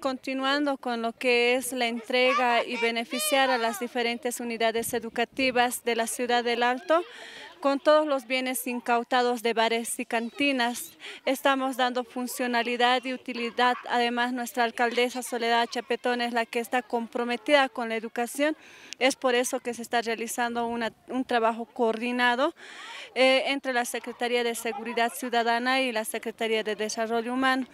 continuando con lo que es la entrega y beneficiar a las diferentes unidades educativas de la ciudad del Alto con todos los bienes incautados de bares y cantinas. Estamos dando funcionalidad y utilidad. Además, nuestra alcaldesa Soledad Chapetón es la que está comprometida con la educación. Es por eso que se está realizando un trabajo coordinado eh, entre la Secretaría de Seguridad Ciudadana y la Secretaría de Desarrollo Humano.